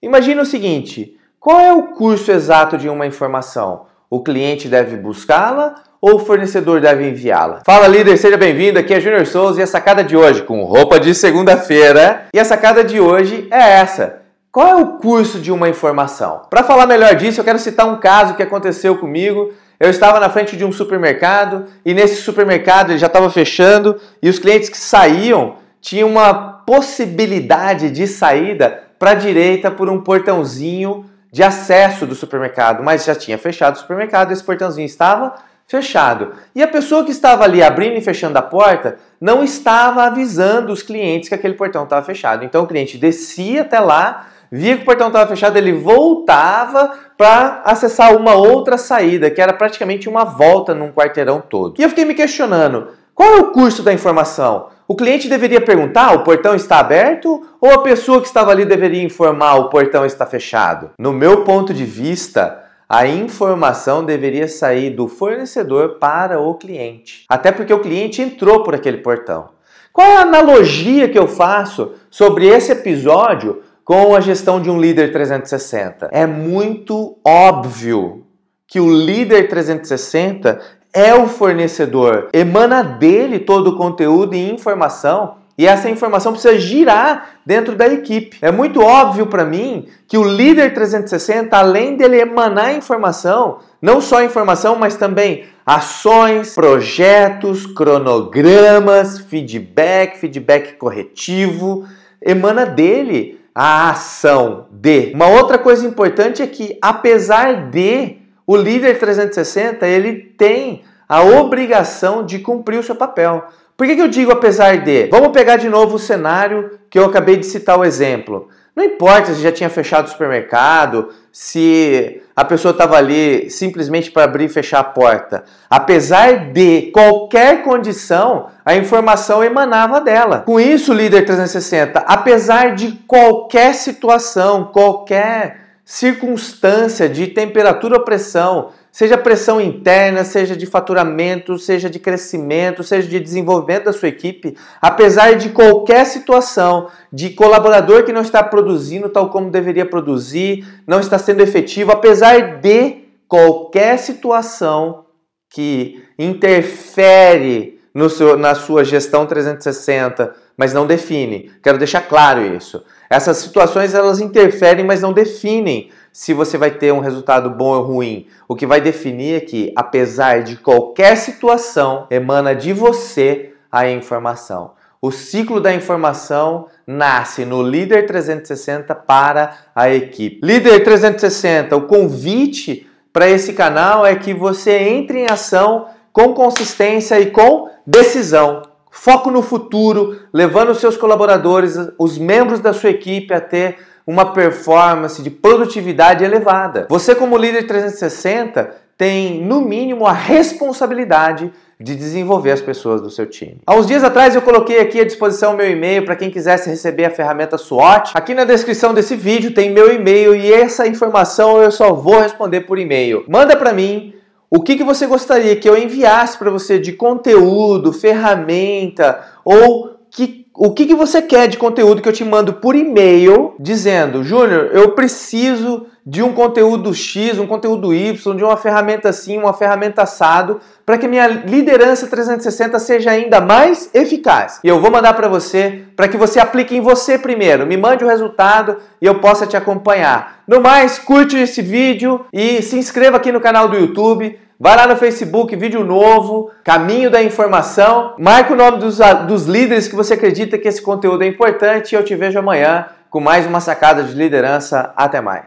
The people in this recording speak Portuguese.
Imagina o seguinte: qual é o curso exato de uma informação? O cliente deve buscá-la ou o fornecedor deve enviá-la? Fala líder, seja bem-vindo. Aqui é Júnior Souza e a sacada de hoje com roupa de segunda-feira. E a sacada de hoje é essa. Qual é o curso de uma informação? Para falar melhor disso, eu quero citar um caso que aconteceu comigo. Eu estava na frente de um supermercado e nesse supermercado ele já estava fechando e os clientes que saíam tinham uma possibilidade de saída para a direita por um portãozinho de acesso do supermercado, mas já tinha fechado o supermercado, esse portãozinho estava fechado. E a pessoa que estava ali abrindo e fechando a porta não estava avisando os clientes que aquele portão estava fechado. Então o cliente descia até lá, via que o portão estava fechado, ele voltava para acessar uma outra saída, que era praticamente uma volta num quarteirão todo. E eu fiquei me questionando, qual é o custo da informação? O cliente deveria perguntar: o portão está aberto? Ou a pessoa que estava ali deveria informar: o portão está fechado? No meu ponto de vista, a informação deveria sair do fornecedor para o cliente, até porque o cliente entrou por aquele portão. Qual é a analogia que eu faço sobre esse episódio com a gestão de um líder 360? É muito óbvio que o líder 360 é o fornecedor. Emana dele todo o conteúdo e informação e essa informação precisa girar dentro da equipe. É muito óbvio para mim que o líder 360, além dele emanar informação, não só informação, mas também ações, projetos, cronogramas, feedback, feedback corretivo, emana dele a ação de. Uma outra coisa importante é que apesar de o líder 360 ele tem a obrigação de cumprir o seu papel. Por que, que eu digo apesar de? Vamos pegar de novo o cenário que eu acabei de citar o exemplo. Não importa se já tinha fechado o supermercado, se a pessoa estava ali simplesmente para abrir e fechar a porta. Apesar de qualquer condição, a informação emanava dela. Com isso, líder 360, apesar de qualquer situação, qualquer circunstância de temperatura ou pressão, seja pressão interna, seja de faturamento, seja de crescimento, seja de desenvolvimento da sua equipe, apesar de qualquer situação de colaborador que não está produzindo tal como deveria produzir, não está sendo efetivo, apesar de qualquer situação que interfere seu, na sua gestão 360, mas não define. Quero deixar claro isso. Essas situações elas interferem, mas não definem se você vai ter um resultado bom ou ruim. O que vai definir é que, apesar de qualquer situação, emana de você a informação. O ciclo da informação nasce no Líder 360 para a equipe. Líder 360, o convite para esse canal é que você entre em ação com consistência e com decisão. Foco no futuro, levando os seus colaboradores, os membros da sua equipe a ter uma performance de produtividade elevada. Você, como líder 360, tem no mínimo a responsabilidade de desenvolver as pessoas do seu time. Há uns dias atrás eu coloquei aqui à disposição meu e-mail para quem quisesse receber a ferramenta SWOT. Aqui na descrição desse vídeo tem meu e-mail e essa informação eu só vou responder por e-mail. Manda para mim o que, que você gostaria que eu enviasse para você de conteúdo, ferramenta ou que, o que, que você quer de conteúdo que eu te mando por e-mail dizendo, Júnior, eu preciso de um conteúdo X, um conteúdo Y, de uma ferramenta assim, uma ferramenta assado, para que minha liderança 360 seja ainda mais eficaz. E eu vou mandar para você, para que você aplique em você primeiro. Me mande o resultado e eu possa te acompanhar. No mais, curte esse vídeo e se inscreva aqui no canal do YouTube. Vai lá no Facebook, vídeo novo, caminho da informação. Marca o nome dos, dos líderes que você acredita que esse conteúdo é importante e eu te vejo amanhã com mais uma sacada de liderança. Até mais.